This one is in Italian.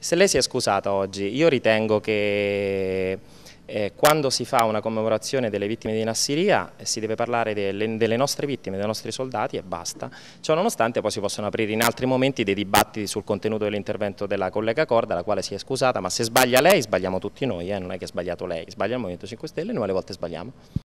Se lei si è scusata oggi, io ritengo che eh, quando si fa una commemorazione delle vittime di Nassiria eh, si deve parlare delle, delle nostre vittime, dei nostri soldati e basta. Ciò nonostante poi si possono aprire in altri momenti dei dibattiti sul contenuto dell'intervento della collega Corda, la quale si è scusata, ma se sbaglia lei sbagliamo tutti noi, eh, non è che ha sbagliato lei, sbaglia il Movimento 5 Stelle e noi alle volte sbagliamo.